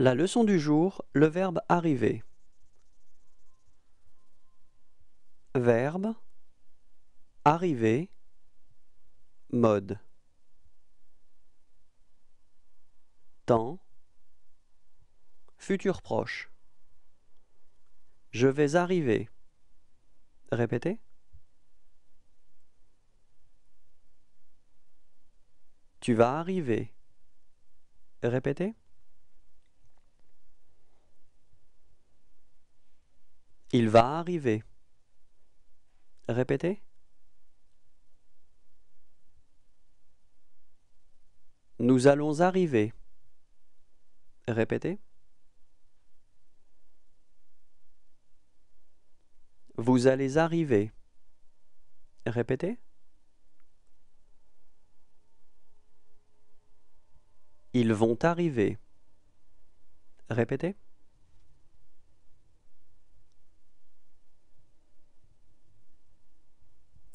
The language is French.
La leçon du jour, le verbe arriver. Verbe arriver mode temps futur proche Je vais arriver. Répétez. Tu vas arriver. Répétez. Il va arriver. Répétez. Nous allons arriver. Répétez. Vous allez arriver. Répétez. Ils vont arriver. Répétez.